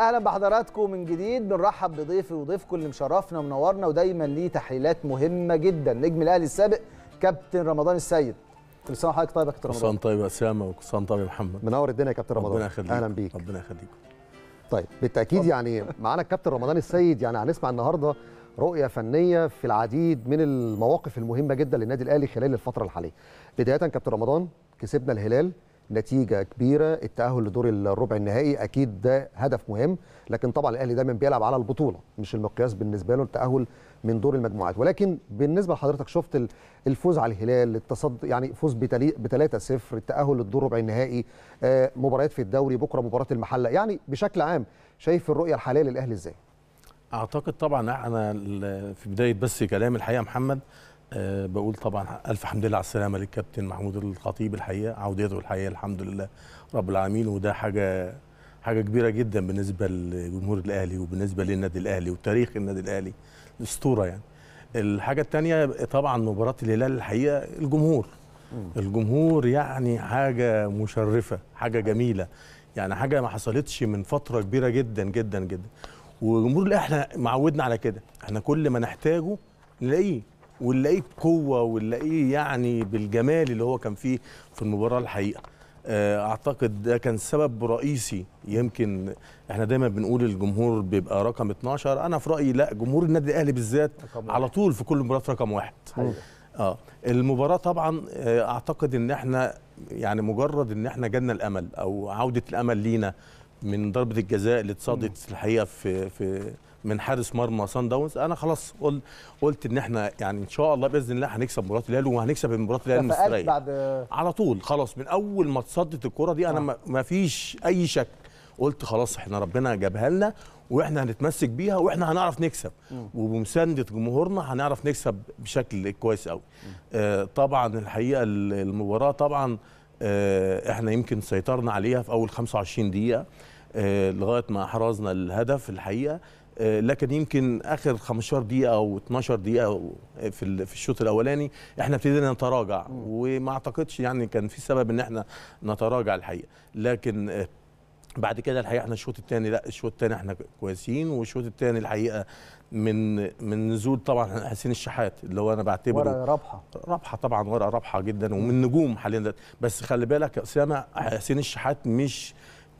اهلا بحضراتكم من جديد بنرحب بضيفي وضيفكم اللي مشرفنا ومنورنا ودايما ليه تحليلات مهمه جدا نجم الاهلي السابق كابتن رمضان السيد كل سنه وحضرتك طيب يا كابتن رمضان كل سنه طيب يا اسامه وكل سنه طيب يا محمد منور الدنيا يا كابتن رمضان ربنا يخليك اهلا بيك ربنا يخليك طيب بالتاكيد يعني معانا الكابتن رمضان السيد يعني هنسمع النهارده رؤيه فنيه في العديد من المواقف المهمه جدا للنادي الاهلي خلال الفتره الحاليه بدايه كابتن رمضان كسبنا الهلال نتيجه كبيره التاهل لدور الربع النهائي اكيد ده هدف مهم لكن طبعا الاهلي دايما بيلعب على البطوله مش المقياس بالنسبه له التاهل من دور المجموعات ولكن بالنسبه لحضرتك شفت الفوز على الهلال التصدي يعني فوز ب 3-0 التاهل للدور ربع النهائي آه، مباريات في الدوري بكره مباراه المحله يعني بشكل عام شايف الرؤيه الحاليه للاهلي ازاي اعتقد طبعا انا في بدايه بس كلام الحقيقه محمد أه بقول طبعا الف حمد لله على السلامه للكابتن محمود الخطيب الحقيقه عودته الحقيقه الحمد لله رب العالمين وده حاجه حاجه كبيره جدا بالنسبه لجمهور الاهلي وبالنسبه للنادي الاهلي وتاريخ النادي الاهلي اسطوره يعني الحاجه الثانيه طبعا مباراه الهلال الحقيقه الجمهور الجمهور يعني حاجه مشرفه حاجه جميله يعني حاجه ما حصلتش من فتره كبيره جدا جدا جدا وجمهور الاهلي معودنا على كده احنا كل ما نحتاجه نلاقيه ونلاقيه بقوه ونلاقيه يعني بالجمال اللي هو كان فيه في المباراه الحقيقه آه، اعتقد ده كان سبب رئيسي يمكن احنا دايما بنقول الجمهور بيبقى رقم 12 انا في رايي لا جمهور النادي الاهلي بالذات على طول في كل مباراه رقم واحد اه المباراه طبعا آه، اعتقد ان احنا يعني مجرد ان احنا جالنا الامل او عوده الامل لينا من ضربه الجزاء اللي اتصادت الحقيقه في في من حارس مرمى سان داونز انا خلاص قلت قلت ان احنا يعني ان شاء الله باذن الله هنكسب مباراه الهلال وهنكسب مباراه الهلال المصريه بعد على طول خلاص من اول ما اتصدت الكره دي انا آه. ما فيش اي شك قلت خلاص احنا ربنا جابها لنا واحنا هنتمسك بيها واحنا هنعرف نكسب وبمسانده جمهورنا هنعرف نكسب بشكل كويس قوي آه طبعا الحقيقه المباراه طبعا آه احنا يمكن سيطرنا عليها في اول 25 دقيقه آه لغايه ما احرزنا الهدف الحقيقه آه، لكن يمكن اخر 15 دقيقه او 12 دقيقه آه، في في الشوط الاولاني احنا ابتدينا نتراجع وما اعتقدش يعني كان في سبب ان احنا نتراجع الحقيقه لكن آه، بعد كده الحقيقه احنا الشوط الثاني لا الشوط الثاني احنا كويسين والشوط الثاني الحقيقه من من نزول طبعا حسين الشحات اللي هو انا بعتبره ورقه رابحه رابحه طبعا ورقه رابحه جدا ومن نجوم حاليا بس خلي بالك اسامه حسين الشحات مش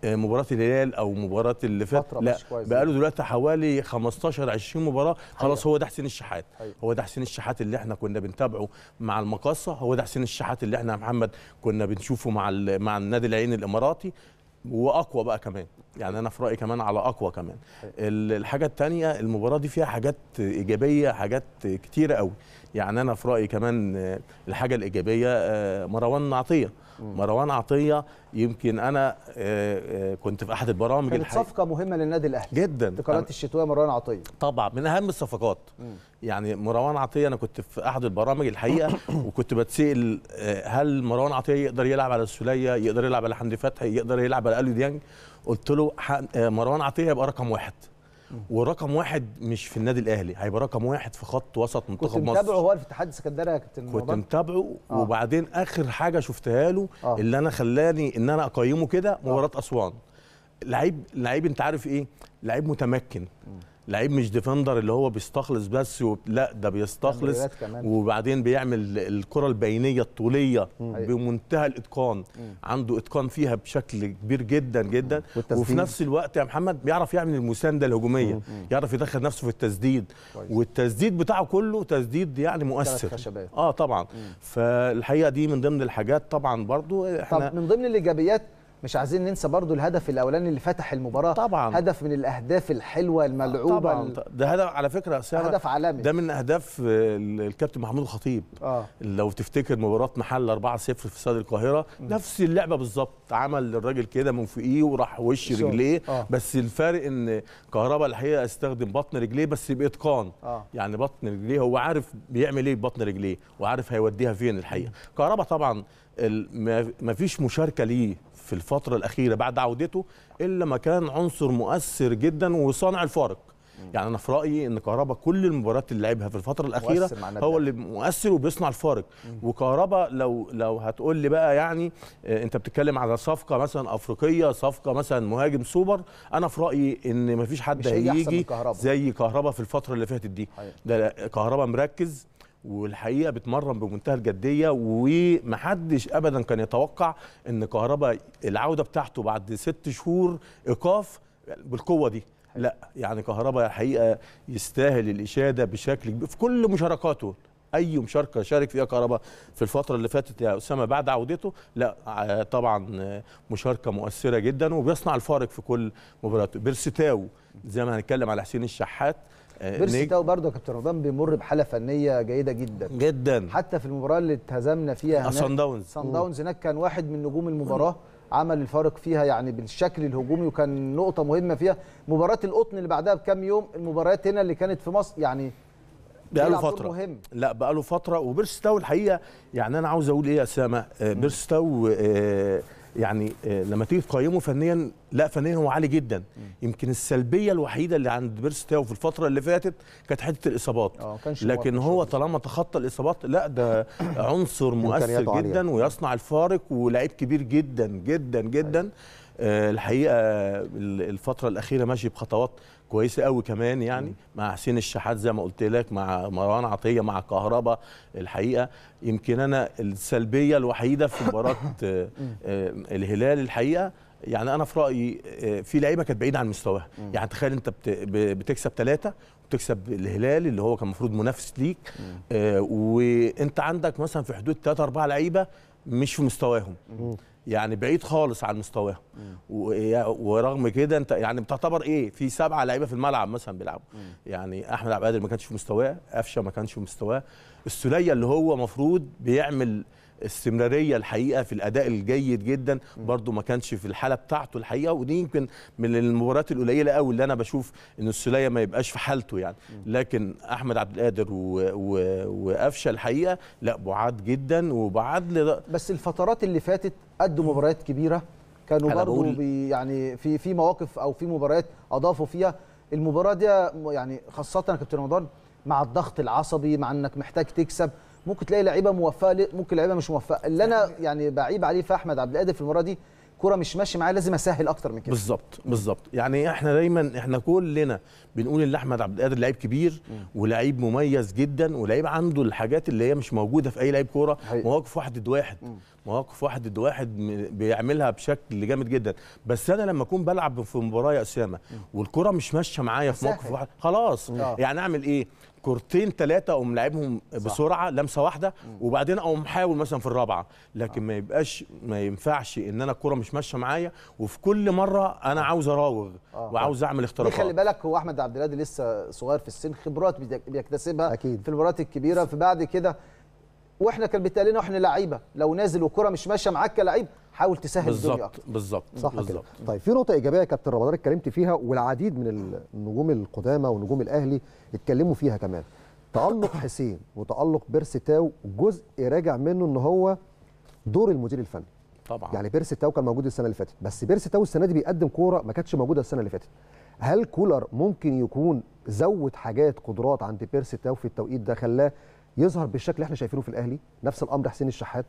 آه، مباراه الهلال او مباراه اللي فات لا بقى له دلوقتي حوالي 15 20 مباراه خلاص هو ده حسين الشحات أيوة. هو ده حسين الشحات اللي احنا كنا بنتابعه مع المقاصه هو ده حسين الشحات اللي احنا يا محمد كنا بنشوفه مع مع النادي العين الاماراتي واقوى بقى كمان يعني انا في رايي كمان على اقوى كمان الحاجه الثانيه المباراه دي فيها حاجات ايجابيه حاجات كتيره قوي يعني انا في رايي كمان الحاجه الايجابيه آه، مروان عطيه مروان عطيه يمكن انا آه، آه، كنت في احد البرامج كانت صفقه مهمه للنادي الاهلي جدا انتقالات الشتويه مروان عطيه طبعا من اهم الصفقات يعني مروان عطيه انا كنت في احد البرامج الحقيقه وكنت بتسال هل مروان عطيه يقدر يلعب على السوليه يقدر يلعب على حمدي فتحي يقدر يلعب على الو ديانج قلت له مروان عطيه يبقى رقم واحد ورقم واحد مش في النادي الاهلي هيبقى رقم واحد في خط وسط منتخب مصر كنت متابعه هو في اتحاد السكندريه يا كابتن كنت متابعه آه. وبعدين اخر حاجه شفتها له آه. اللي انا خلاني ان انا اقيمه كده آه. مباراه آه. اسوان لعيب لعيب انت عارف ايه لعيب متمكن م. لعيب مش ديفندر اللي هو بيستخلص بس وب... لا ده بيستخلص وبعدين بيعمل الكره البينيه الطوليه مم. بمنتهى الاتقان مم. عنده اتقان فيها بشكل كبير جدا جدا وفي نفس الوقت يا محمد بيعرف يعمل المسانده الهجوميه مم. يعرف يدخل نفسه في التسديد والتسديد بتاعه كله تسديد يعني مؤثر اه طبعا مم. فالحقيقه دي من ضمن الحاجات طبعا برضو احنا طب من ضمن الايجابيات مش عايزين ننسى برضو الهدف الاولاني اللي فتح المباراه طبعا هدف من الاهداف الحلوه الملعوبه طبعا ده هدف على فكره هدف عالمي ده من اهداف الكابتن محمود الخطيب آه. لو تفتكر مباراه محل 4 0 في استاد القاهره م. نفس اللعبه بالظبط عمل الراجل كده من فوقيه وراح وش شو. رجليه آه. بس الفارق ان كهربا الحقيقه استخدم بطن رجليه بس باتقان آه. يعني بطن رجليه هو عارف بيعمل ايه ببطن رجليه وعارف هيوديها فين الحقيقه كهربا طبعا ما فيش مشاركه ليه في الفترة الأخيرة بعد عودته إلا ما كان عنصر مؤثر جدا وصانع الفارق يعني انا في رايي ان كهربا كل المباريات اللي لعبها في الفتره الاخيره هو اللي مؤثر وبيصنع الفارق وكهربا لو لو هتقول لي بقى يعني آه، انت بتتكلم على صفقه مثلا افريقيه صفقه مثلا مهاجم سوبر انا في رايي ان مفيش حد هيجي زي كهربا في الفتره اللي فاتت دي أيوة. ده كهربا مركز والحقيقه بتمرن بمنتهى الجديه ومحدش ابدا كان يتوقع ان كهربا العوده بتاعته بعد ست شهور ايقاف بالقوه دي لا يعني كهربا الحقيقه يستاهل الاشاده بشكل كبير في كل مشاركاته اي مشاركه شارك فيها كهربا في الفتره اللي فاتت يا اسامه بعد عودته لا طبعا مشاركه مؤثره جدا وبيصنع الفارق في كل مباراه بيرستاو زي ما هنتكلم على حسين الشحات آه، بيرسي نج... تاو برضه يا كابتن رمضان بيمر بحاله فنيه جيده جدا جدا حتى في المباراه اللي اتهزمنا فيها آه، هناك سان داونز سان داونز هناك كان واحد من نجوم المباراه عمل الفارق فيها يعني بالشكل الهجومي وكان نقطه مهمه فيها مباراه القطن اللي بعدها بكام يوم المباريات هنا اللي كانت في مصر يعني بقاله فترة مهم. لا بقاله فترة وبيرستاو الحقيقة يعني أنا عاوز أقول إيه يا أسامة بيرستاو آه, آه، يعني آه، لما تيجي تقيمه فنيا لا فنيا هو عالي جدا يمكن السلبيه الوحيده اللي عند بيرس تاو في الفتره اللي فاتت كانت حته الاصابات اه، لكن هو طالما تخطى الاصابات لا ده عنصر مؤثر جدا ويصنع الفارق ولاعيب كبير جدا جدا جدا أيوة. آه، الحقيقه الفتره الاخيره ماشي بخطوات كويسه قوي كمان يعني مع حسين الشحات زي ما قلت لك مع مروان عطيه مع كهربا الحقيقه يمكن انا السلبيه الوحيده في مباراه آه، آه، الهلال الحقيقه يعني انا في رايي آه، في لعيبه كانت بعيده عن مستواها يعني تخيل انت بتكسب ثلاثه وتكسب الهلال اللي هو كان المفروض منافس ليك آه وانت عندك مثلا في حدود ثلاثه اربعه لعيبه مش في مستواهم يعني بعيد خالص عن مستواها ورغم كده انت يعني بتعتبر ايه في سبعه لعيبه في الملعب مثلا بيلعبوا يعني احمد عبد القادر ما كانش في مستواه قفشه ما كانش في مستواه السليه اللي هو مفروض بيعمل استمراريه الحقيقه في الاداء الجيد جدا برده ما كانش في الحاله بتاعته الحقيقه ودي يمكن من المباريات القليله قوي اللي انا بشوف ان السوليه ما يبقاش في حالته يعني لكن احمد عبد القادر وقفشه الحقيقه لا بعاد جدا وبعاد لد... بس الفترات اللي فاتت قدوا مباريات كبيره كانوا برضه بي يعني في في مواقف او في مباريات اضافوا فيها المباراه دي يعني خاصه كابتن رمضان مع الضغط العصبي مع انك محتاج تكسب ممكن تلاقي لعيبه موفقه ممكن لعيبه مش موفقه اللي انا يعني بعيب عليه في احمد عبد القادر في المباراه دي كره مش ماشي معايا لازم اسهل اكتر من كده بالظبط بالظبط يعني احنا دايما احنا كلنا بنقول ان احمد عبد القادر لعيب كبير ولعيب مميز جدا ولعيب عنده الحاجات اللي هي مش موجوده في اي لعيب كوره مواقف واحد ضد واحد مواقف واحد ضد واحد بيعملها بشكل جامد جدا بس انا لما اكون بلعب في مباراه يا اسامه والكره مش ماشيه معايا في موقف واحد خلاص يعني اعمل ايه كورتين ثلاثه اقوم لاعبهم بسرعه لمسه واحده وبعدين اقوم حاول مثلا في الرابعه لكن آه. ما يبقاش ما ينفعش ان انا الكوره مش ماشيه معايا وفي كل مره انا آه. عاوز اراوغ آه. وعاوز اعمل اختراقات خلي بالك هو احمد عبد الهادي لسه صغير في السن خبرات بيكتسبها أكيد. في المباريات الكبيره فبعد كده واحنا كان بيتقال واحنا لعيبه لو نازل وكره مش ماشيه معاك كلعيب حاول تسهل بالزبط الدنيا بالظبط بالظبط صح بالزبط. طيب في نقطه ايجابيه يا كابتن رمضان اتكلمت فيها والعديد من النجوم القدامى ونجوم الاهلي اتكلموا فيها كمان تالق حسين وتالق بيرسي تاو جزء راجع منه ان هو دور المدير الفني طبعا يعني بيرسي تاو كان موجود السنه اللي فاتت بس بيرسي تاو السنه دي بيقدم كوره ما كانتش موجوده السنه اللي فاتت هل كولر ممكن يكون زود حاجات قدرات عند بيرسي تاو في التوقيت ده خلاه يظهر بالشكل اللي احنا شايفينه في الاهلي نفس الامر حسين الشحات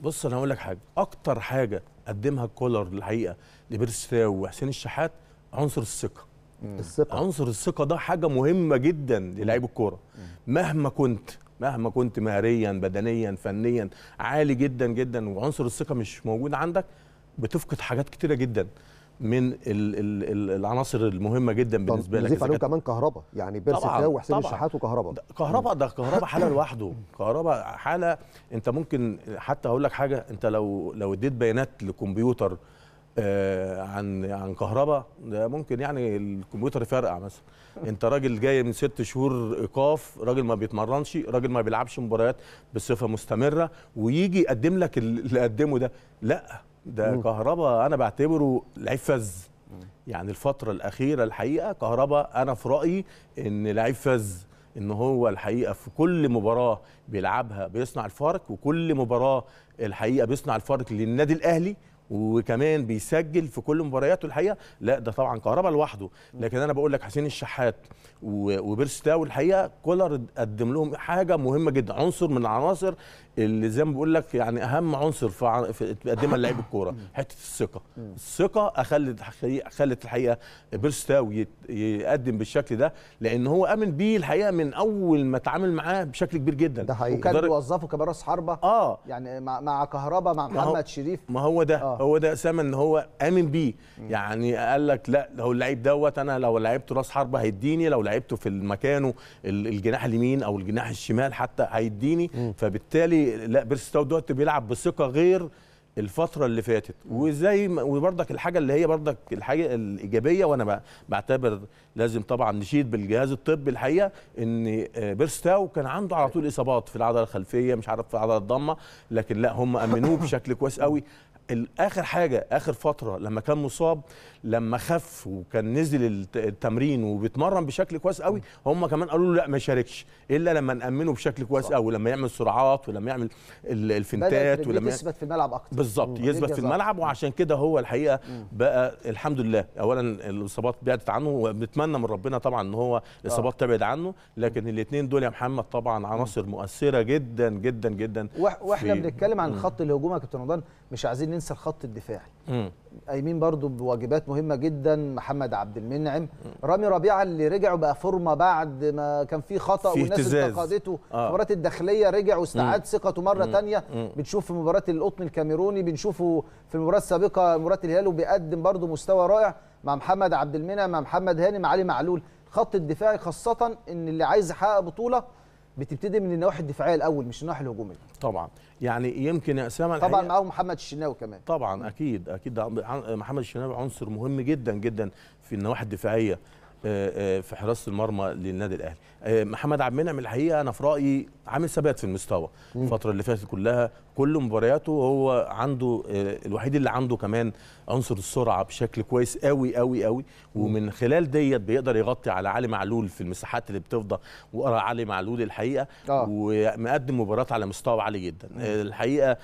بص انا هقول لك حاجه اكتر حاجه قدمها كولر الحقيقه لبيرستاو وحسين الشحات عنصر الثقه الثقه عنصر الثقه ده حاجه مهمه جدا للاعيب الكوره مهما كنت مهما كنت مهريا بدنيا فنيا عالي جدا جدا وعنصر الثقه مش موجود عندك بتفقد حاجات كتيره جدا من العناصر المهمه جدا بالنسبه لك نضيف عليهم كمان كهرباء يعني بيرسي تاو وحسين الشحات وكهرباء كهرباء ده كهرباء حاله لوحده كهرباء حاله انت ممكن حتى هقول لك حاجه انت لو لو اديت بيانات لكمبيوتر آه عن عن كهرباء ده ممكن يعني الكمبيوتر يفرقع مثلا انت راجل جاي من ست شهور ايقاف راجل ما بيتمرنش راجل ما بيلعبش مباريات بصفه مستمره ويجي يقدم لك اللي قدمه ده لا ده كهربا انا بعتبره لعيب فز يعني الفتره الاخيره الحقيقه كهربا انا في رايي ان لعيب فز ان هو الحقيقه في كل مباراه بيلعبها بيصنع الفارق وكل مباراه الحقيقه بيصنع الفارق للنادي الاهلي وكمان بيسجل في كل مبارياته الحقيقه لا ده طبعا كهربا لوحده لكن انا بقول لك حسين الشحات وبيرستاو الحقيقه كولر قدم لهم حاجه مهمه جدا عنصر من العناصر اللي زي ما بقول لك يعني اهم عنصر في, في تقدمها لعيب الكوره حته الثقه الثقه خلت خلت الحقيقه بيرستاو يقدم بالشكل ده لان هو امن بيه الحقيقه من اول ما اتعامل معاه بشكل كبير جدا ده حقيقي وكان بيوظفه كمان راس حربه اه يعني مع مع كهربا مع محمد شريف ما هو ده آه. هو ده اسامه ان هو امن بيه يعني قال لك لا هو اللعيب دوت انا لو لعبته راس حربه هيديني لو لعبته في مكانه الجناح اليمين او الجناح الشمال حتى هيديني فبالتالي لا بيرستاو دلوقتي بيلعب بثقه غير الفتره اللي فاتت وزي وبرضك الحاجه اللي هي برضك الحاجه الايجابيه وانا بعتبر لازم طبعا نشيد بالجهاز الطبي الحقيقه ان آه، بيرستاو كان عنده على طول اصابات في العضله الخلفيه مش عارف في العضله الضمه لكن لا هم امنوه بشكل كويس قوي اخر حاجه اخر فتره لما كان مصاب لما خف وكان نزل التمرين وبيتمرن بشكل كويس قوي هم كمان قالوا له لا ما يشاركش الا لما نامنه بشكل كويس قوي لما يعمل سرعات ولما يعمل الفنتات ولما يثبت في الملعب اكتر بالظبط يثبت في الملعب وعشان كده هو الحقيقه بقى الحمد لله اولا الاصابات بعدت عنه وبنتمنى من ربنا طبعا ان هو آه. الاصابات تبعد عنه لكن الاثنين دول يا محمد طبعا عناصر مؤثره جدا جدا جدا واحنا بنتكلم عن خط الهجوم يا كابتن رمضان مش عايزين ننسى ننسى الخط الدفاعي قايمين برضو بواجبات مهمه جدا محمد عبد المنعم رامي ربيعه اللي رجع بقى فورمه بعد ما كان في خطا في والناس انتقدته آه. مباراه الداخليه رجع واستعاد ثقته مره ثانيه بنشوف في مباراه القطن الكاميروني بنشوفه في المباراه السابقه مباراه الهلال وبيقدم برضو مستوى رائع مع محمد عبد المنعم مع محمد هاني مع علي معلول خط الدفاعي خاصه ان اللي عايز يحقق بطوله بتبتدي من النواحي الدفاعيه الاول مش النواحي الهجوميه طبعا يعني يمكن يا اسامه طبعا معاهم محمد الشناوي كمان طبعا اكيد اكيد محمد الشناوي عنصر مهم جدا جدا في النواحي الدفاعيه آه، آه، في حراسه المرمى للنادي الاهلي آه، محمد عبد المنعم الحقيقه انا في رايي عامل ثبات في المستوى الفتره اللي فاتت كلها كل مبارياته هو عنده الوحيد اللي عنده كمان عنصر السرعه بشكل كويس قوي قوي قوي ومن خلال ديت بيقدر يغطي على علي معلول في المساحات اللي بتفضى ورا علي معلول الحقيقه ومقدم مباريات على مستوى عالي جدا الحقيقه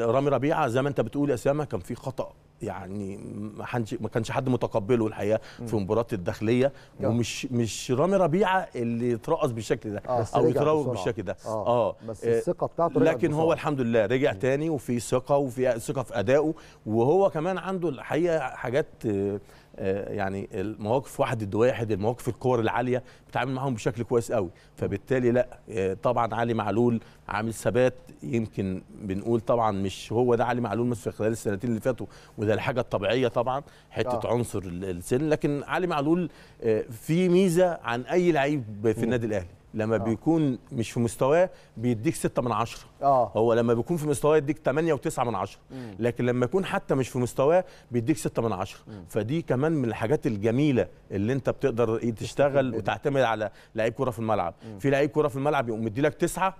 رامي ربيعه زي ما انت بتقول يا اسامه كان في خطا يعني ما حدش ما كانش حد متقبله الحقيقه في مباراه الداخليه جو. ومش مش رامي ربيعه اللي اترقص بالشكل ده آه او يتراوغ بالشكل ده اه, آه بس آه، الثقه بتاعته لكن هو الحمد لله رجع تاني وفي ثقه وفي ثقه في ادائه وهو كمان عنده الحقيقه حاجات آه، آه، يعني المواقف واحد ضد واحد المواقف الكور العاليه بتعامل معاهم بشكل كويس قوي فبالتالي لا آه، طبعا علي معلول عامل ثبات يمكن بنقول طبعا مش هو ده علي معلول مثلا خلال السنتين اللي فاتوا وده الحاجه الطبيعيه طبعا حته آه. عنصر السن لكن علي معلول آه، في ميزه عن اي لعيب في النادي الاهلي لما آه. بيكون مش في مستواه بيديك 6 من 10 آه. هو لما بيكون في مستواه يديك 8 و9 من 10 لكن لما يكون حتى مش في مستواه بيديك 6 من 10 فدي كمان من الحاجات الجميله اللي انت بتقدر إيه تشتغل وتعتمد على لعيب كوره في الملعب مم. في لعيب كوره في الملعب يقوم مديلك 9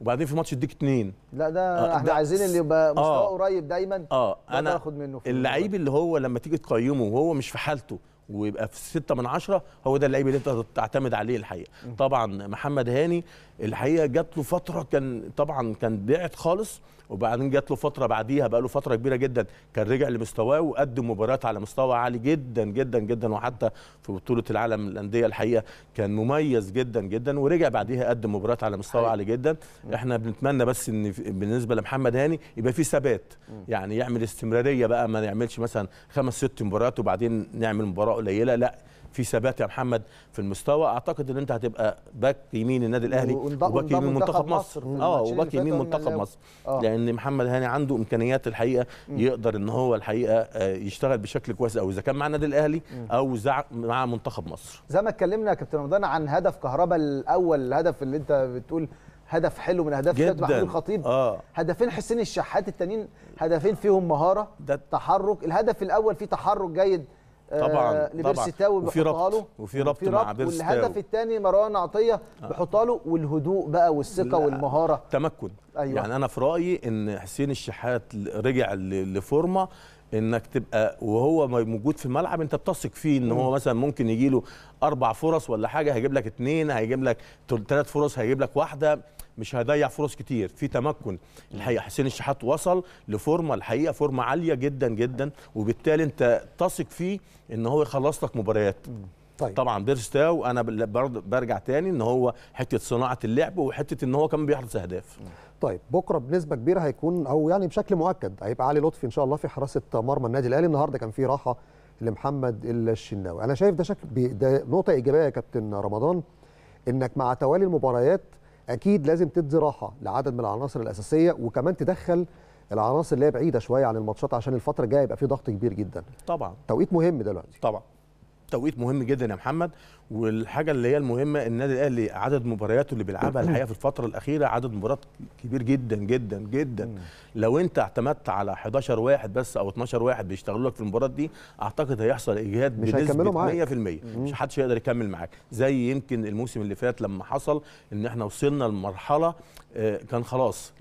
وبعدين في ماتش يديك اثنين لا ده آه احنا ده عايزين اللي يبقى آه. مستواه آه قريب دايما اه انا اخد منه اللعيب اللي هو لما تيجي تقيمه وهو مش في حالته ويبقى في ستة من عشرة هو ده اللعيب اللي انت تعتمد عليه الحقيقه طبعا محمد هاني الحقيقه جات له فتره كان طبعا كان بعد خالص وبعدين جات له فتره بعديها بقى له فتره كبيره جدا كان رجع لمستواه وقدم مباريات على مستوى عالي جدا جدا جدا وحتى في بطوله العالم الانديه الحقيقه كان مميز جدا جدا ورجع بعديها قدم مباريات على مستوى عالي جدا احنا بنتمنى بس ان بالنسبه لمحمد هاني يبقى في ثبات يعني يعمل استمراريه بقى ما يعملش مثلا خمس ست مباريات وبعدين نعمل مباراه قليله لا في ثبات يا محمد في المستوى اعتقد ان انت هتبقى باك يمين النادي الاهلي وباك يمين منتخب مصر اه وباك يمين منتخب مصر آه. لان محمد هاني عنده امكانيات الحقيقه يقدر ان هو الحقيقه آه، يشتغل بشكل كويس قوي اذا كان مع النادي الاهلي او مع منتخب مصر زي ما اتكلمنا يا كابتن رمضان عن هدف كهربا الاول الهدف اللي انت بتقول هدف حلو من اهداف محمود الخطيب آه. هدفين حسين الشحات التانيين هدفين فيهم مهاره ده. تحرك الهدف الاول فيه تحرك جيد آه، طبعا لبيرسيتاوي وفي ربط وفي ربط مع بيرسيتاوي والهدف الثاني مروان عطيه بيحطها له والهدوء بقى والثقه والمهاره تمكن أيوة. يعني انا في رايي ان حسين الشحات رجع لفورمه انك تبقى وهو موجود في الملعب انت بتثق فيه ان هو مثلا ممكن يجي له اربع فرص ولا حاجه هيجيب لك اثنين هيجيب لك ثلاث فرص هيجيب لك واحده مش هيضيع فرص كتير في تمكن الحقيقه حسين الشحات وصل لفورمه الحقيقه فورمه عاليه جدا جدا وبالتالي انت تثق فيه ان هو يخلص لك مباريات طيب. طبعا بيرستاو انا برجع تاني ان هو حته صناعه اللعب وحته ان هو كمان بيحرز اهداف طيب بكره بنسبه كبيره هيكون او يعني بشكل مؤكد هيبقى علي لطفي ان شاء الله في حراسه مرمى النادي الاهلي النهارده كان في راحه لمحمد الشناوي انا شايف ده شكل ده نقطه ايجابيه يا كابتن رمضان انك مع توالي المباريات اكيد لازم تدي راحه لعدد من العناصر الاساسيه وكمان تدخل العناصر اللي هي بعيده شويه عن الماتشات عشان الفتره الجايه يبقى في ضغط كبير جدا طبعا توقيت مهم دلوقتي طبعا توقيت مهم جدا يا محمد والحاجه اللي هي المهمه النادي الاهلي عدد مبارياته اللي بيلعبها الحقيقه في الفتره الاخيره عدد مباريات كبير جدا جدا جدا لو انت اعتمدت على 11 واحد بس او 12 واحد بيشتغلوا لك في المباريات دي اعتقد هيحصل اجهاد مش هيكملوا معاك مش حدش هيقدر يكمل معاك زي يمكن الموسم اللي فات لما حصل ان احنا وصلنا لمرحله كان خلاص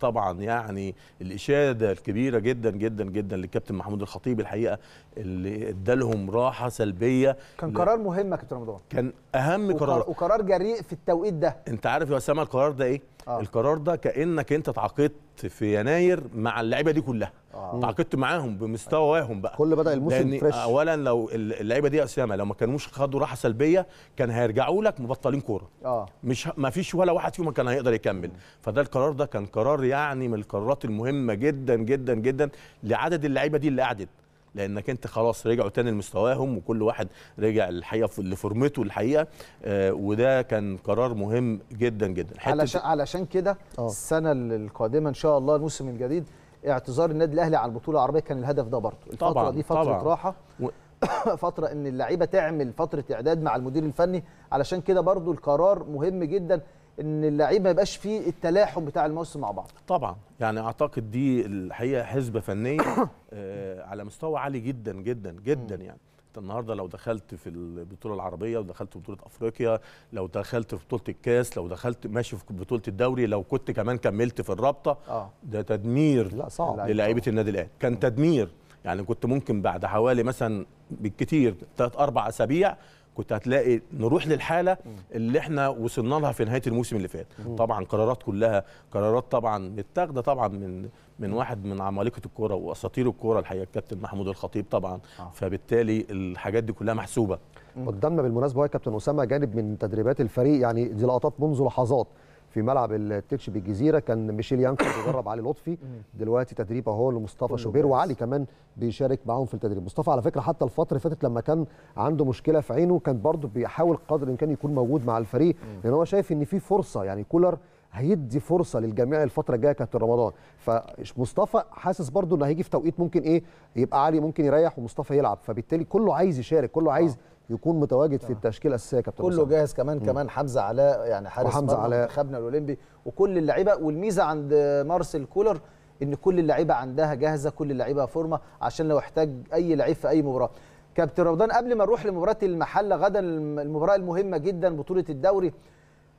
طبعا يعني الاشاده الكبيره جدا جدا جدا للكابتن محمود الخطيب الحقيقه اللي ادالهم راحه سلبيه كان ل... قرار مهم يا كابتن رمضان كان اهم قرار وقرار جريء في التوقيت ده انت عارف يا اسامه القرار ده ايه آه. القرار ده كانك انت اتعاقدت في يناير مع اللعيبه دي كلها آه. تعاقدت معاهم بمستواهم بقى كل بدا الموسم فريش اولا لو اللعيبه دي اسامه لو ما كانوش خدوا راحه سلبيه كان هيرجعوا لك مبطلين كوره اه مش ما فيش ولا واحد فيهم كان هيقدر يكمل فده القرار ده كان قرار يعني من القرارات المهمه جدا جدا جدا لعدد اللعيبه دي اللي قعدت لانك انت خلاص رجعوا تاني لمستواهم وكل واحد رجع الحقيقه لفورمته الحقيقه آه وده كان قرار مهم جدا جدا علشان علشان كده آه. السنه القادمه ان شاء الله الموسم الجديد اعتذار النادي الاهلي على البطوله العربيه كان الهدف ده برضه الفتره طبعًا دي فتره طبعًا راحه و... فتره ان اللعيبه تعمل فتره اعداد مع المدير الفني علشان كده برضه القرار مهم جدا ان اللعيب ما يبقاش فيه التلاحم بتاع الموسم مع بعض طبعا يعني اعتقد دي الحقيقه حسبه فنيه آه، على مستوى عالي جدا جدا جدا يعني النهارده لو دخلت في البطوله العربيه ودخلت بطوله افريقيا لو دخلت في بطوله الكاس لو دخلت ماشي في بطوله الدوري لو كنت كمان كملت في الرابطه آه. ده تدمير لا صعب للاعيبه النادي الاهلي كان تدمير يعني كنت ممكن بعد حوالي مثلا بالكتير ثلاث اربع اسابيع كنت هتلاقي نروح للحاله اللي احنا وصلنا لها في نهايه الموسم اللي فات طبعا قرارات كلها قرارات طبعا متاخده طبعا من من واحد من عمالقه الكوره واساطير الكوره الحقيقه الكابتن محمود الخطيب طبعا آه. فبالتالي الحاجات دي كلها محسوبه قدامنا بالمناسبه يا كابتن اسامه جانب من تدريبات الفريق يعني دي لقطات منذ لحظات في ملعب التتش بالجزيره كان ميشيل يانكو بيدرب علي لطفي دلوقتي تدريب اهو لمصطفى شوبير وعلي كمان بيشارك معاهم في التدريب مصطفى على فكره حتى الفتره اللي فاتت لما كان عنده مشكله في عينه كان برضه بيحاول قدر الامكان يكون موجود مع الفريق لان هو شايف ان في فرصه يعني كولر هيدي فرصه للجميع الفتره الجايه كانت رمضان فمصطفى حاسس برضه انه هيجي في توقيت ممكن ايه يبقى علي ممكن يريح ومصطفى يلعب فبالتالي كله عايز يشارك كله عايز آه. يكون متواجد في التشكيله الاساسيه كابتن كله جاهز كمان مم. كمان حمزه علاء يعني حارس مرمى منتخبنا الاولمبي وكل اللعيبه والميزه عند مارسيل كولر ان كل اللعيبه عندها جاهزه كل اللعيبه فورمه عشان لو احتاج اي لعيب في اي مباراه كابتن رمضان قبل ما نروح لمباراه المحله غدا المباراه المهمه جدا بطوله الدوري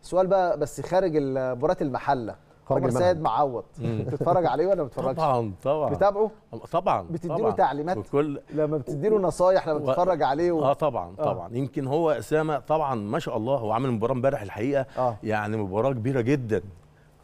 سؤال بقى بس خارج مباراه المحله عمر سيد معوض بتتفرج عليه ولا ما بتتفرجش؟ طبعا طبعا بتابعه؟ طبعا بتديله تعليمات وكل... لما بتديله نصايح لما بتتفرج و... عليه و... اه طبعا آه. طبعا يمكن هو اسامه طبعا ما شاء الله هو عامل مباراه امبارح الحقيقه آه. يعني مباراه كبيره جدا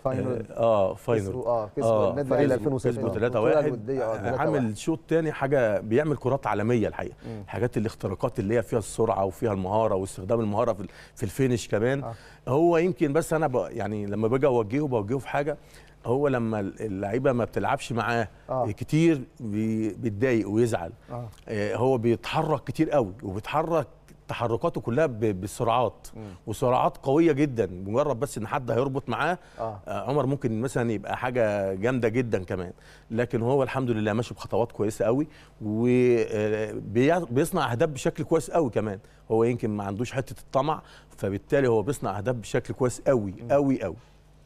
فاينل اه, آه، فاينل اه كسبوا آه، النادي الاهلي 2006 كسبوا 3 1 آه، عامل شوط تاني حاجه بيعمل كرات عالميه الحقيقه مم. حاجات الاختراقات اللي هي فيها السرعه وفيها المهاره واستخدام المهاره في, في الفينش كمان آه. هو يمكن بس انا يعني لما باجي اوجهه بوجهه في حاجه هو لما اللعيبه ما بتلعبش معاه آه. كتير بيتضايق ويزعل آه. آه هو بيتحرك كتير قوي وبيتحرك تحركاته كلها بسرعات وسرعات قويه جدا مجرد بس ان حد هيربط معاه آه. آه. عمر ممكن مثلا يبقى حاجه جامده جدا كمان لكن هو الحمد لله ماشي بخطوات كويسه قوي وبيصنع آه، اهداف بشكل كويس قوي كمان هو يمكن ما عندوش حته الطمع فبالتالي هو بيصنع اهداف بشكل كويس قوي قوي قوي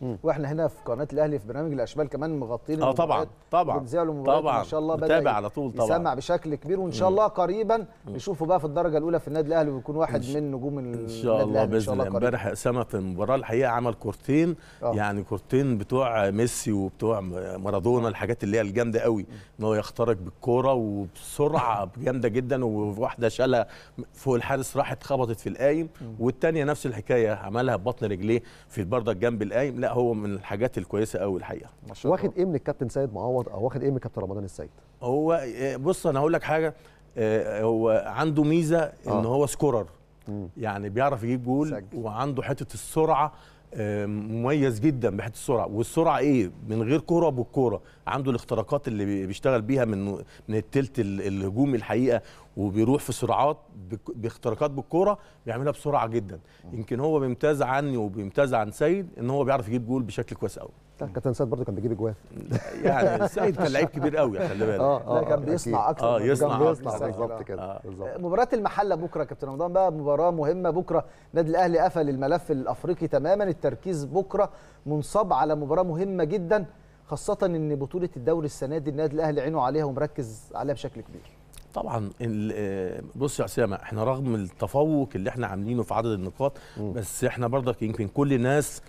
واحنا هنا في قناه الاهلي في برنامج الاشبال كمان مغطين اه طبعا طبعا طبعا ان شاء الله بدا على طول طبعا يسمع بشكل كبير وان شاء الله قريبا نشوفه بقى في الدرجه الاولى في النادي الاهلي ويكون واحد من نجوم ان شاء الله باذن الله امبارح اسامه في المباراه الحقيقه عمل كورتين آه. يعني كورتين بتوع ميسي وبتوع مارادونا آه. الحاجات اللي هي الجامده قوي ان هو يخترق بالكوره وبسرعه جامده جدا وواحده شالها فوق الحارس راحت خبطت في القايم والثانيه نفس الحكايه عملها ببطن رجليه في برضه جنب القايم لا هو من الحاجات الكويسه قوي الحقيقه واخد ايه من الكابتن سيد معوض او واخد ايه من الكابتن رمضان السيد هو آه، بص انا هقول لك حاجه آه، آه، هو عنده ميزه ان هو سكورر يعني بيعرف يجيب جول وعنده حته السرعه مميز جدا بحته السرعه والسرعه ايه من غير كوره بالكوره عنده الاختراقات اللي بيشتغل بيها من من التلت الهجومي الحقيقه وبيروح في سرعات باختراقات بالكوره بيعملها بسرعه جدا يمكن هو بيمتاز عني وبيمتاز عن سيد ان هو بيعرف يجيب جول بشكل كويس قوي كابتن سيد برضه كان بيجيب اجوان يعني سيد كان لعيب كبير قوي خلي بالك اه اه كان بيصنع اكتر اه يصنع بالظبط آه. كده آه، بالظبط آه، مباراه المحله بكره يا كابتن رمضان بقى مباراه مهمه بكره النادي الاهلي قفل الملف الافريقي تماما التركيز بكره منصب على مباراه مهمه جدا خاصه ان بطوله الدوري السنه دي النادي الاهلي عينه عليها ومركز عليها بشكل كبير طبعا آه، بص يا اسامه احنا رغم التفوق اللي احنا عاملينه في عدد النقاط بس احنا برضك يمكن كل الناس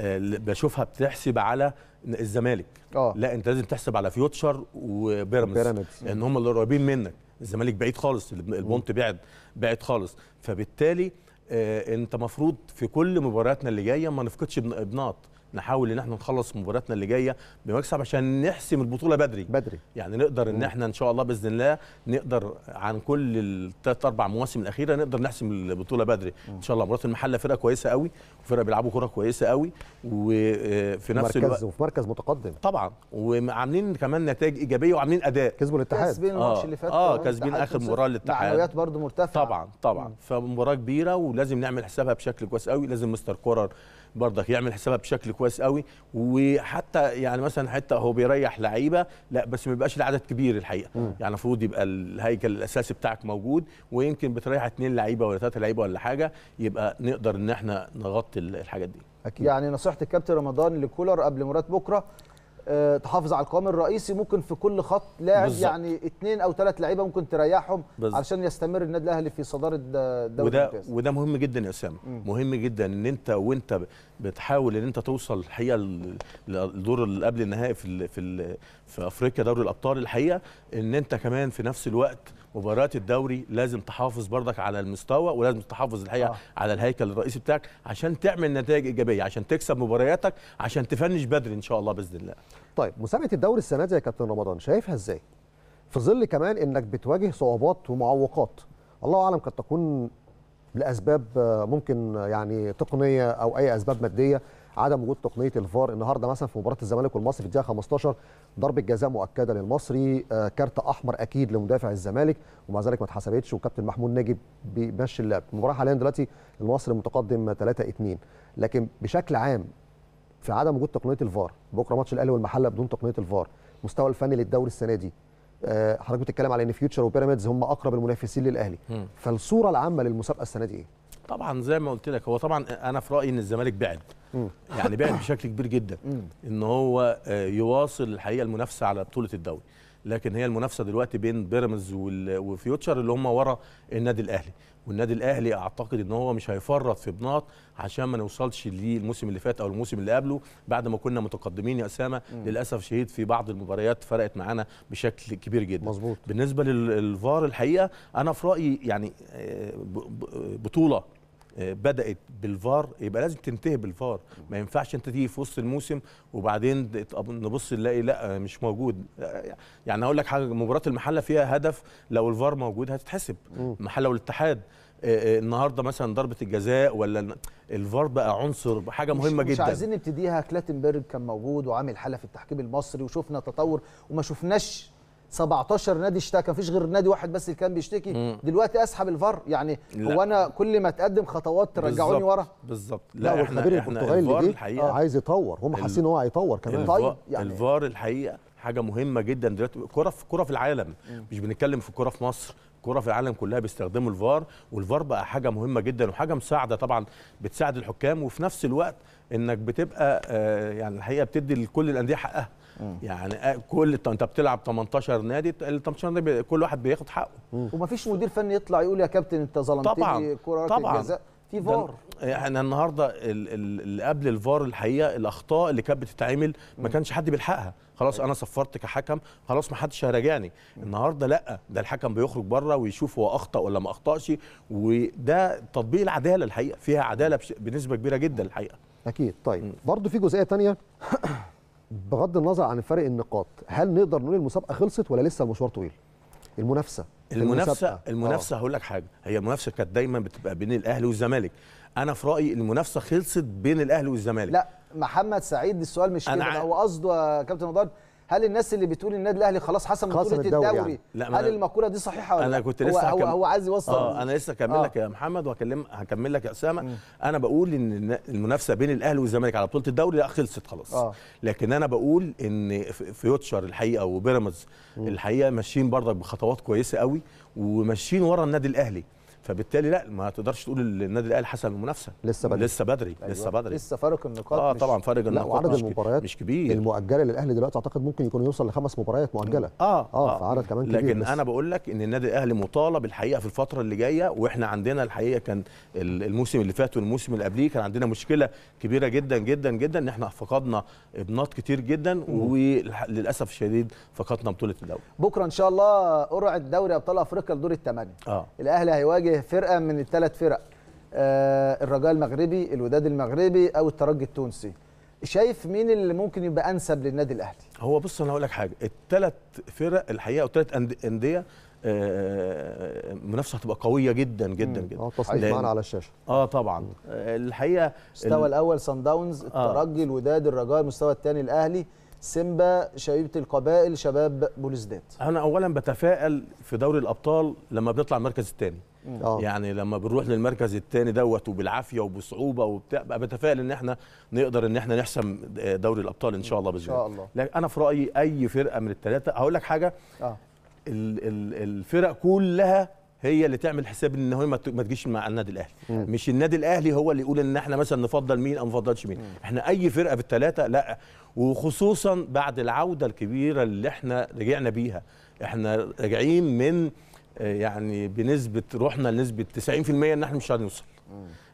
آه، اللي بشوفها بتحسب على الزمالك أوه. لا انت لازم تحسب على فيوتشر وبيراميدز لان هم اللي قريبين منك الزمالك بعيد خالص البونت بعد بعيد خالص فبالتالي آه، انت مفروض في كل مبارياتنا اللي جايه ما نفقدش بنقط نحاول ان احنا نخلص مباراتنا اللي جايه بمكسب عشان نحسم البطوله بدري بدري يعني نقدر ان احنا ان شاء الله باذن الله نقدر عن كل الثلاث اربع مواسم الاخيره نقدر نحسم البطوله بدري ان شاء الله مباراه المحله فرقه كويسه قوي وفرقه بيلعبوا كوره كويسه قوي وفي نفس الوقت وفي مركز متقدم طبعا وعاملين كمان نتائج ايجابيه وعاملين اداء كسبوا الاتحاد كسبين الماتش آه. اللي فات اه كسبين اخر مباراه للاتحاد معنويات برضه مرتفعه طبعا طبعا فمباراه كبيره ولازم نعمل حسابها بشكل كويس قوي لازم مستر كورر برضك يعمل حسابها بشكل كويس كويس قوي وحتى يعني مثلا حتى هو بيريح لعيبه لا بس ما بيبقاش العدد كبير الحقيقه م. يعني المفروض يبقى الهيكل الاساسي بتاعك موجود ويمكن بتريح اثنين لعيبه ولا ثلاثه لعيبه ولا حاجه يبقى نقدر ان احنا نغطي الحاجات دي أكيد. يعني نصيحه الكابتن رمضان لكولر قبل مباراه بكره آه، تحافظ على القوام الرئيسي ممكن في كل خط لاعب يعني اثنين او ثلاث لعيبه ممكن تريحهم بالزبط. علشان يستمر النادي الاهلي في صداره الدوري وده الكاس. وده مهم جدا يا اسامه مهم جدا ان انت وانت بتحاول ان انت توصل الحقيقه للدور اللي قبل النهائي في في في افريقيا دوري الابطال الحقيقه ان انت كمان في نفس الوقت مباريات الدوري لازم تحافظ برضك على المستوى ولازم تحافظ الحقيقه آه. على الهيكل الرئيسي بتاعك عشان تعمل نتائج ايجابيه عشان تكسب مبارياتك عشان تفنش بدري ان شاء الله باذن الله طيب مسابقه الدوري السنه دي يا كابتن رمضان شايفها ازاي في ظل كمان انك بتواجه صعوبات ومعوقات الله اعلم قد تكون لاسباب آه، ممكن يعني تقنيه او اي اسباب ماديه عدم وجود تقنيه الفار النهارده مثلا في مباراه الزمالك والمصري في الدقيقه 15 ضربه جزاء مؤكده للمصري آه، كارت احمر اكيد لمدافع الزمالك ومع ذلك ما اتحسبتش وكابتن محمود ناجي بيمشي اللعب المباراه حاليا دلوقتي المصري متقدم 3 2 لكن بشكل عام في عدم وجود تقنيه الفار بكره ماتش الاهلي والمحله بدون تقنيه الفار المستوى الفني للدوري السنه دي آه، حضرتك بتتكلم على ان فيوتشر وبيراميدز هم اقرب المنافسين للاهلي فالصوره العامه للمسابقه السنه دي ايه طبعا زي ما قلت لك هو طبعا انا في رايي ان الزمالك بعد يعني بعد بشكل كبير جدا ان هو آه، يواصل الحقيقه المنافسه على بطوله الدوري لكن هي المنافسه دلوقتي بين بيراميدز وفيوتشر اللي هم ورا النادي الاهلي والنادي الاهلي اعتقد ان هو مش هيفرط في بناط عشان ما نوصلش للموسم اللي فات او الموسم اللي قبله بعد ما كنا متقدمين يا اسامه للاسف شهيد في بعض المباريات فرقت معانا بشكل كبير جدا مظبوط بالنسبه للفار الحقيقه انا في رايي يعني آه، بطوله آه، بدات بالفار يبقى لازم تنتهي بالفار ما ينفعش انت تيجي في وسط الموسم وبعدين نبص نلاقي لا آه، مش موجود آه، يعني اقول لك حاجه مباراه المحله فيها هدف لو الفار موجود هتتحسب المحله والاتحاد النهارده مثلا ضربه الجزاء ولا الفار بقى عنصر حاجه مهمه مش جدا مش عايزين نبتديها كلاتنبرج كان موجود وعامل حاله في التحكيم المصري وشفنا تطور وما شفناش 17 نادي اشتكى مفيش غير نادي واحد بس اللي كان بيشتكي مم. دلوقتي اسحب الفار يعني لا. هو انا كل ما تقدم خطوات ترجعوني ورا بالظبط لا, لا والخبير البرتغالي دي آه، الحقيقة. عايز يطور هم حاسين ان هو هيطور كمان طيب يعني الفار الحقيقه حاجه مهمه جدا دلوقتي كره في كره في العالم مم. مش بنتكلم في كره في مصر الكره في العالم كلها بيستخدموا الفار والفار بقى حاجه مهمه جدا وحاجه مساعده طبعا بتساعد الحكام وفي نفس الوقت انك بتبقى آه، يعني الحقيقه بتدي لكل الانديه حقها يعني كل انت بتلعب 18 نادي ال 18 نادي كل واحد بياخد حقه ومفيش مدير فني يطلع يقول يا كابتن انت ظلمتني كره طبعا الجزاء في فار يعني احنا النهارده اللي قبل الفار الحقيقه الاخطاء اللي كانت بتتعمل ما كانش حد بيلحقها خلاص أيوة. انا صفرت كحكم خلاص ما حدش هيراجعني النهارده لا ده الحكم بيخرج بره ويشوف هو اخطا ولا ما اخطاش وده تطبيق العداله الحقيقه فيها عداله بنسبه كبيره جدا الحقيقه اكيد طيب برضه في جزئيه ثانيه بغض النظر عن فرق النقاط هل نقدر نقول المسابقه خلصت ولا لسه المشوار طويل المنافسه المنافسه المنافسه آه. هقول لك حاجه هي المنافسه كانت دايما بتبقى بين الاهلي والزمالك انا في رايي المنافسه خلصت بين الاهلي والزمالك لا محمد سعيد السؤال مش كده هو قصده يا كابتن رمضان هل الناس اللي بتقول النادي الاهلي خلاص حسم بطوله الدوري, يعني. الدوري يعني. هل المقوله دي صحيحه ولا انا كنت لسه هو, هو عايز يوصل اه انا لسه هكمل لك آه. يا محمد وهكلم هكمل لك يا اسامه انا بقول ان المنافسه بين الاهلي والزمالك على بطوله الدوري لا خلصت خلاص آه. لكن انا بقول ان فيوتشر الحقيقه وبيراميدز الحقيقه ماشيين برضك بخطوات كويسه قوي وماشيين ورا النادي الاهلي فبالتالي لا ما تقدرش تقول النادي الاهلي حسن المنافسه لسه بدري لسه بدري أيوة. لسه بدري لسه فارق النقاط اه طبعا فارق النقاط وعدد مش المباريات مش كبير المؤجله للاهلي دلوقتي اعتقد ممكن يكون يوصل لخمس مباريات مؤجله اه اه, آه. فعدد كمان كبير لكن بس. انا بقول لك ان النادي الاهلي مطالب الحقيقه في الفتره اللي جايه واحنا عندنا الحقيقه كان الموسم اللي فات والموسم اللي قبليه كان عندنا مشكله كبيره جدا جدا جدا ان احنا فقدنا ابنات كتير جدا وللاسف الشديد فقدنا بطوله الدوري بكره ان شاء الله قرعه دوري ابطال افريقيا لدور الثمانيه اه الاهلي هيواجه فرقه من الثلاث فرق آه الرجاء المغربي الوداد المغربي او الترجي التونسي شايف مين اللي ممكن يبقى انسب للنادي الاهلي هو بص انا هقول لك حاجه الثلاث فرق الحقيقه والثلاث انديه آه، منافسه هتبقى قويه جدا جدا مم. جدا اه التصنيف معانا على الشاشه اه طبعا مم. آه، الحقيقه المستوى الاول سان آه. داونز الترجي آه. الوداد الرجاء المستوى الثاني الاهلي سيمبا شبيبه القبائل شباب بوليسداد انا اولا بتفائل في دوري الابطال لما بنطلع المركز الثاني أوه. يعني لما بنروح للمركز الثاني دوت وبالعافيه وبصعوبه وبتاع بقى بتفائل ان احنا نقدر ان احنا نحسم آه، دوري الابطال ان شاء الله باذن الله انا في رايي اي فرقه من الثلاثه هقول لك حاجه آه. الفرق كلها هي اللي تعمل حساب ان هي ما تجيش مع النادي الاهلي مم. مش النادي الاهلي هو اللي يقول ان احنا مثلا نفضل مين او ما نفضلش مين مم. احنا اي فرقه بالثلاثه لا وخصوصا بعد العوده الكبيره اللي احنا رجعنا بيها احنا راجعين من يعني بنسبه رحنا لنسبه 90% ان احنا مش هنوصل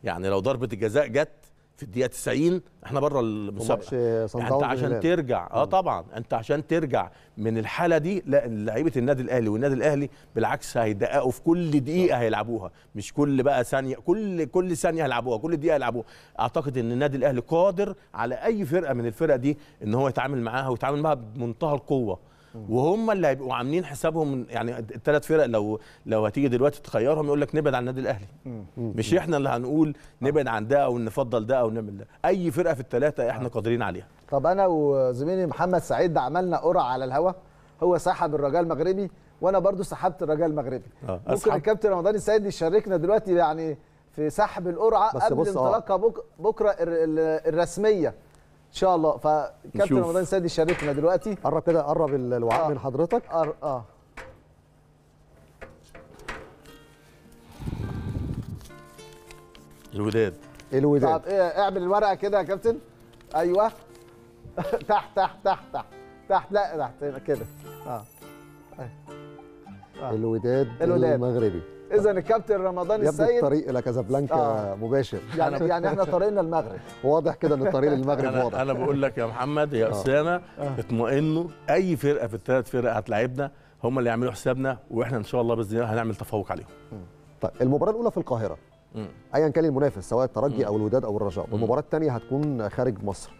يعني لو ضربه الجزاء جت في الدقيقه 90 احنا بره المسابقه يعني انت عشان ترجع اه طبعا انت عشان ترجع من الحاله دي لا لعيبه النادي الاهلي والنادي الاهلي بالعكس هيدققوا في كل دقيقه هيلعبوها مش كل بقى ثانيه كل كل ثانيه هيلعبوها كل دقيقه هيلعبوها اعتقد ان النادي الاهلي قادر على اي فرقه من الفرق دي ان هو يتعامل معاها ويتعامل معاها بمنتهى القوه وهم اللي هيبقوا عاملين حسابهم يعني الثلاث فرق لو لو هتيجي دلوقتي تخيرهم يقول لك نبعد عن النادي الاهلي مش احنا اللي هنقول نبعد عن ده او نفضل ده او نعمل ده اي فرقه في الثلاثه احنا آه. قادرين عليها طب انا وزميلي محمد سعيد عملنا قرعه على الهوا هو سحب الرجاء المغربي وانا برضو سحبت الرجاء المغربي آه. ممكن الكابتن رمضان السيد يشاركنا دلوقتي يعني في سحب القرعه قبل آه. انطلاقها بكره الرسميه ان شاء الله فكابتن رمضان سيدي شاركنا دلوقتي قرب كده قرب الوعاء آه. من حضرتك أر... آه،, اه الوداد الوداد طب إيه اعمل الورقه كده يا كابتن ايوه تحت تحت تحت تحت تحت لا تحت كده اه, آه. الوداد, الوداد المغربي اذا الكابتن رمضان السيد الطريق الى كازابلانكا آه. مباشر يعني يعني احنا طريقنا المغرب واضح كده ان الطريق للمغرب واضح انا بقول لك يا محمد يا اسامه اطمئنوا آه. اي فرقه في الثلاث فرق هتلاعبنا هم اللي يعملوا حسابنا واحنا ان شاء الله باذن الله هنعمل تفوق عليهم طيب المباراه الاولى في القاهره ايا كان المنافس سواء الترجي او الوداد او الرجاء والمباراه الثانيه هتكون خارج مصر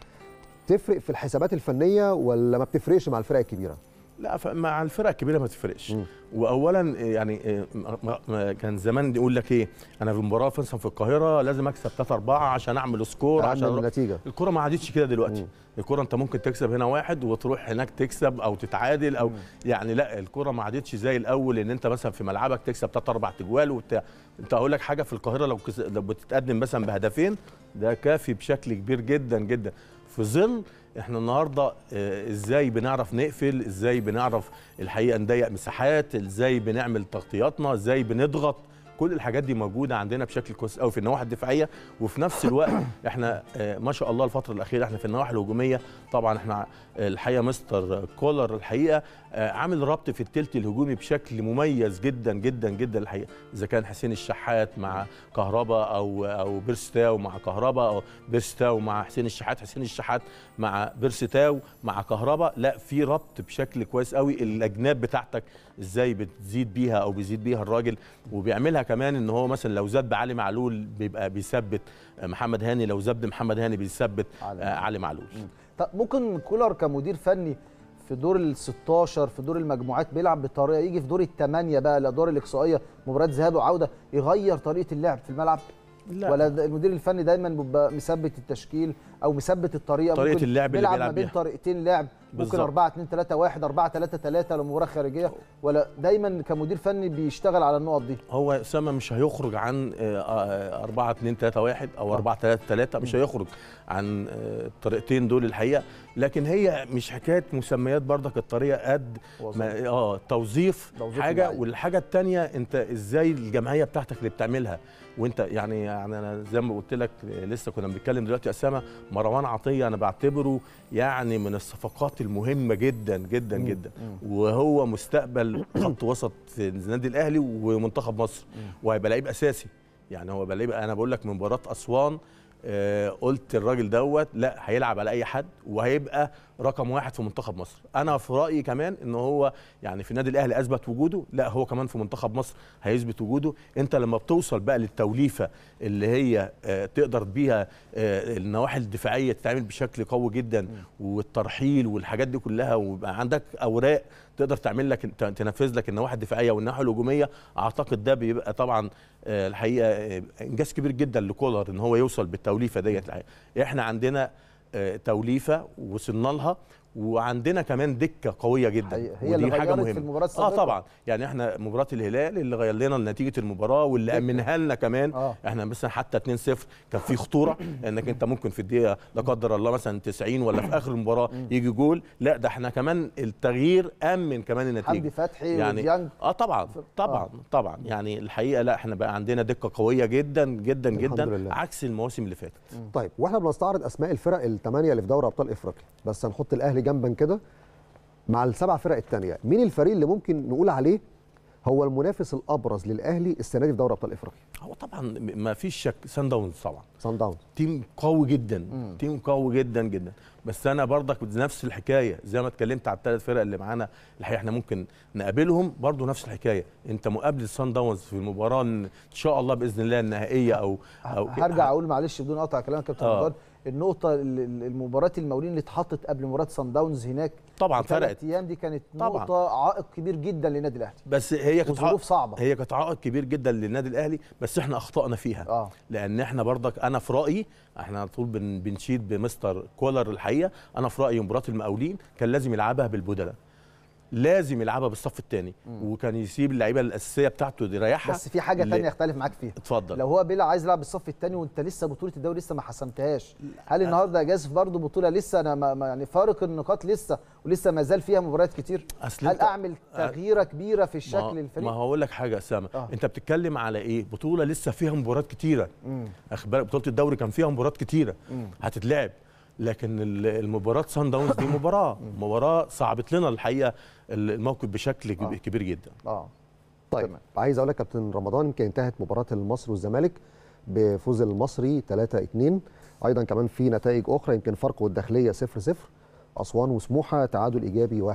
تفرق في الحسابات الفنيه ولا ما بتفرقش مع الفرق الكبيره لا مع الفرق الكبيره ما تفرقش واولا يعني إيه، كان زمان يقول لك ايه انا في مباراه في في القاهره لازم اكسب 3 4 عشان اعمل سكور عشان النتيجه الكوره ما عادتش كده دلوقتي الكوره انت ممكن تكسب هنا واحد وتروح هناك تكسب او تتعادل او مم. يعني لا الكوره ما عادتش زي الاول ان انت مثلا في ملعبك تكسب 3 4 تجوال وبتاع انت اقول لك حاجه في القاهره لو لو بتتقدم مثلا بهدفين ده كافي بشكل كبير جدا جدا في ظل احنا النهارده آه، ازاي بنعرف نقفل ازاي بنعرف الحقيقه نضيق مساحات ازاي بنعمل تغطياتنا ازاي بنضغط كل الحاجات دي موجوده عندنا بشكل كويس قوي في النواحي الدفاعيه وفي نفس الوقت احنا آه، ما شاء الله الفتره الاخيره احنا في النواحي الهجوميه طبعا احنا الحقيقه مستر كولر الحقيقه آه، عامل ربط في التلت الهجومي بشكل مميز جدا جدا جدا الحقيقه اذا كان حسين الشحات مع كهربا او او بيرستاو مع كهربا او بيرستاو مع حسين الشحات حسين الشحات مع بيرستاو مع كهربا لا في ربط بشكل كويس قوي الاجناب بتاعتك ازاي بتزيد بيها او بيزيد بيها الراجل وبيعملها كمان ان هو مثلا لو زاد بعلي معلول بيبقى بيثبت محمد هاني لو زاد محمد هاني بيثبت علي, آه، علي معلول طب ممكن كولر كمدير فني في دور ال 16 في دور المجموعات بيلعب بطريقه يجي في دور الثمانيه بقى لدور الاقصائيه مباراه ذهاب وعوده يغير طريقه اللعب في الملعب لا. ولا المدير الفني دايما بيبقى مثبت التشكيل او مثبت الطريقه طريقه اللعب اللي بيلعب ما بين طريقتين لعب ممكن 4 2 3 1 4 3 3 لو مباراه خارجيه ولا دايما كمدير فني بيشتغل على النقط دي هو اسامه مش هيخرج عن 4 2 3 1 او 4 3 3 مش هيخرج عن آه، الطريقتين دول الحقيقه لكن هي مش حكايه مسميات برضك الطريقه قد ما اه توظيف حاجه والحاجه الثانيه انت ازاي الجمعيه بتاعتك اللي بتعملها وانت يعني يعني انا زي ما قلت لك لسه كنا بنتكلم دلوقتي اسامه مروان عطيه انا بعتبره يعني من الصفقات المهمه جدا جدا مم. جدا وهو مستقبل خط وسط النادي الاهلي ومنتخب مصر وهيبقى لعيب اساسي يعني هو لعيب انا بقول لك من مباراه اسوان آه، قلت الراجل دوت لا هيلعب على اي حد وهيبقى رقم واحد في منتخب مصر انا في رايي كمان ان هو يعني في النادي الاهلي اثبت وجوده لا هو كمان في منتخب مصر هيثبت وجوده انت لما بتوصل بقى للتوليفه اللي هي آه، تقدر بيها آه، النواحي الدفاعيه تتعمل بشكل قوي جدا والترحيل والحاجات دي كلها ويبقى عندك اوراق تقدر تعمل لك تنفذ لك النواحي الدفاعيه والنواحي الهجوميه اعتقد ده بيبقى طبعا آه، الحقيقه انجاز كبير جدا لكولر ان هو يوصل بالتوليفه ديت احنا عندنا آه، توليفه وصلنا لها وعندنا كمان دكه قويه جدا هي ودي اللي حاجه مهمه في المباراه اه طبعا يعني احنا مباراه الهلال اللي غير لنا نتيجه المباراه واللي امنها لنا كمان آه. احنا مثلا حتى 2-0 كان في خطوره انك انت ممكن في الدقيقه لا قدر الله مثلا 90 ولا في اخر المباراه يجي جول لا ده احنا كمان التغيير امن كمان النتيجه حمدي فتحي يعني وديانج. اه طبعا آه. طبعا آه. طبعا يعني الحقيقه لا احنا بقى عندنا دكه قويه جدا جدا جدا لله. عكس المواسم اللي فاتت طيب واحنا بنستعرض اسماء الفرق الثمانيه اللي في دوري ابطال افريقيا بس هنحط الاهلي الاهلي جنبا كده مع السبع فرق الثانيه مين الفريق اللي ممكن نقول عليه هو المنافس الابرز للاهلي السنه دي في دوري ابطال افريقيا هو طبعا ما فيش شك سان داونز طبعا سان داونز تيم قوي جدا مم. تيم قوي جدا جدا بس انا برضك نفس الحكايه زي ما اتكلمت على الثلاث فرق اللي معانا الحقيقه احنا ممكن نقابلهم برضه نفس الحكايه انت مقابل سان داونز في المباراه ان شاء الله باذن الله النهائيه او, أو هرجع اقول معلش بدون اقطع كلامك يا كابتن آه. النقطه المباراه المقاولين اللي اتحطت قبل مباراه سان داونز هناك طبعا فرقت ايام دي كانت طبعا. نقطه عائق كبير جدا للنادي الاهلي بس هي كانت ظروف صعبه هي كانت عائق كبير جدا للنادي الاهلي بس احنا اخطانا فيها آه. لان احنا برضك انا في رايي احنا على طول بنشيد بمستر كولر الحقيقه انا في رايي مباراه المقاولين كان لازم يلعبها بالبدلاء لازم يلعبها بالصف الثاني وكان يسيب اللعيبه الاساسيه بتاعته يريحها بس في حاجه ثانيه اختلف معاك فيها اتفضل لو هو بيلا عايز يلعب بالصف الثاني وانت لسه بطوله الدوري لسه ما حسمتهاش هل النهارده جازف برضه بطوله لسه انا ما يعني فارق النقاط لسه ولسه ما زال فيها مباريات كتير هل هل اعمل تغييره أ... كبيره في الشكل ما الفريق ما هقول لك حاجه اسامه آه. انت بتتكلم على ايه بطوله لسه فيها مباريات كتيره اخبار بطوله الدوري كان فيها مباريات كتيره مم. هتتلعب لكن المباراه سان داونز دي مباراه مباراه صعبت لنا الحقيقه الموقف بشكل آه. كبير جدا اه طيب عايز اقول لك كابتن رمضان يمكن انتهت مباراه المصري والزمالك بفوز المصري 3-2 ايضا كمان في نتائج اخرى يمكن فرق والداخليه 0-0 اسوان وسموحه تعادل ايجابي 1-1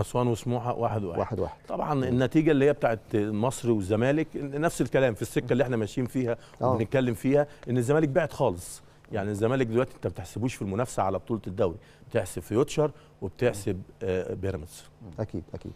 اسوان وسموحه 1-1 واحد واحد. واحد واحد. طبعا النتيجه اللي هي بتاعت المصري والزمالك نفس الكلام في السكه اللي احنا ماشيين فيها آه. وبنتكلم فيها ان الزمالك بعد خالص يعني الزمالك دلوقتي انت ما بتحسبوش في المنافسه على بطوله الدوري بتحسب فيوتشر وبتحسب آه، بيراميدز اكيد اكيد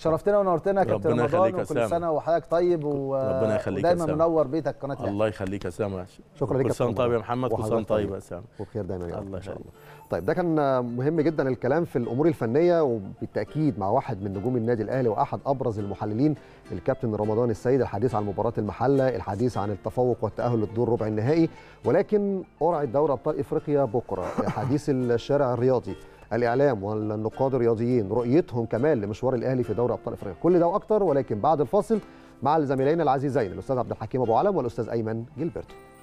شرفتنا ونورتنا يا كابتن رمضان وكل سنه وحضرتك طيب و... ربنا يخليك ودايما منور بيتك قناه الاهلي يعني. الله يخليك يا سامع شكرا لك كل سنه طيب يا محمد كل سنه طيب, طيب يا سامع وبخير دايما يا الله ان شاء الله طيب ده كان مهم جدا الكلام في الامور الفنيه وبالتاكيد مع واحد من نجوم النادي الاهلي واحد ابرز المحللين الكابتن رمضان السيد الحديث عن مباراه المحله الحديث عن التفوق والتاهل للدور ربع النهائي ولكن قرعه دوري ابطال افريقيا بكره حديث الشارع الرياضي الاعلام والنقاد الرياضيين رؤيتهم كمان لمشوار الاهلي في دوري ابطال افريقيا كل ده واكتر ولكن بعد الفاصل مع الزميلين العزيزين الاستاذ عبد الحكيم ابو علم والاستاذ ايمن جيلبرتو